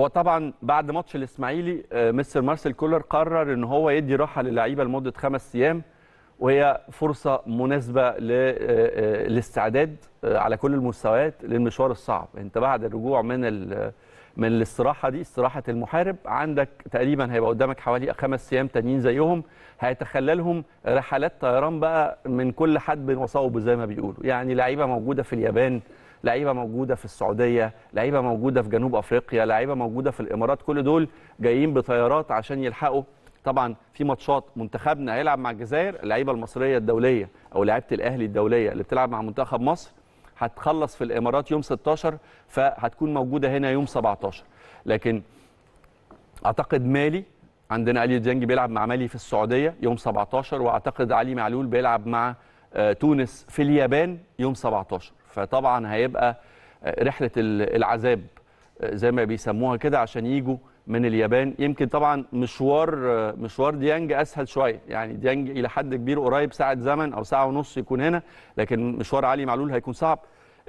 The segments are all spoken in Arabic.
هو طبعا بعد ماتش الاسماعيلي آه، مستر مارسيل كولر قرر ان هو يدي راحه للعيبه لمده خمس ايام وهي فرصه مناسبه آه، آه، للاستعداد على كل المستويات للمشوار الصعب انت بعد الرجوع من من الاستراحه دي استراحه المحارب عندك تقريبا هيبقى قدامك حوالي خمس ايام تانيين زيهم هيتخللهم رحلات طيران بقى من كل حد وصوبه زي ما بيقولوا يعني لعيبه موجوده في اليابان لعيبه موجوده في السعوديه لعيبه موجوده في جنوب افريقيا لعيبه موجوده في الامارات كل دول جايين بطيارات عشان يلحقوا طبعا في ماتشات منتخبنا هيلعب مع الجزائر اللعيبه المصريه الدوليه او لعيبه الاهلي الدوليه اللي بتلعب مع منتخب مصر هتخلص في الامارات يوم 16 فهتكون موجوده هنا يوم 17 لكن اعتقد مالي عندنا علي ديانج بيلعب مع مالي في السعوديه يوم 17 واعتقد علي معلول بيلعب مع آه، تونس في اليابان يوم 17 فطبعا هيبقى آه، رحله العذاب آه، زي ما بيسموها كده عشان يجوا من اليابان يمكن طبعا مشوار مشوار ديانج اسهل شويه يعني ديانج الى حد كبير قريب ساعه زمن او ساعه ونص يكون هنا لكن مشوار علي معلول هيكون صعب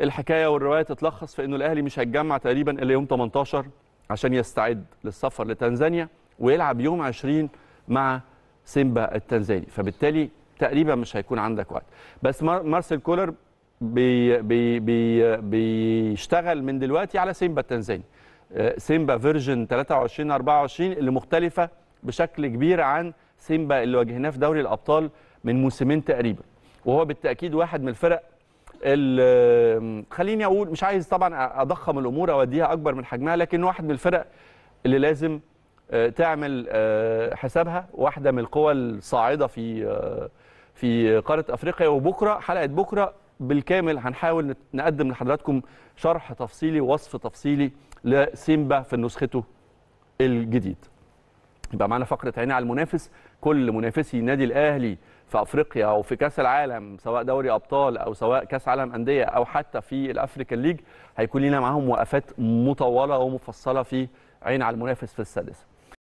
الحكايه والروايه تتلخص في انه الاهلي مش هيتجمع تقريبا الا يوم 18 عشان يستعد للسفر لتنزانيا ويلعب يوم 20 مع سيمبا التنزاني فبالتالي تقريبا مش هيكون عندك وقت بس مارسيل كولر بي بي بي بيشتغل من دلوقتي على سيمبا التنزاني آه، سيمبا فيرجن 23 24 اللي مختلفه بشكل كبير عن سيمبا اللي واجهناه في دوري الابطال من موسمين تقريبا وهو بالتاكيد واحد من الفرق خليني اقول مش عايز طبعا اضخم الامور اوديها اكبر من حجمها لكن واحد من الفرق اللي لازم آه، تعمل آه، حسابها واحده من القوى الصاعده في آه، في قاره افريقيا وبكره حلقه بكره بالكامل هنحاول نقدم لحضراتكم شرح تفصيلي ووصف تفصيلي لسيمبا في نسخته الجديد يبقى معانا فقره عيني على المنافس كل منافسي نادي الاهلي في افريقيا او في كاس العالم سواء دوري ابطال او سواء كاس عالم انديه او حتى في الافريكان ليج هيكون لنا معاهم وقفات مطوله ومفصله في عين على المنافس في السادسه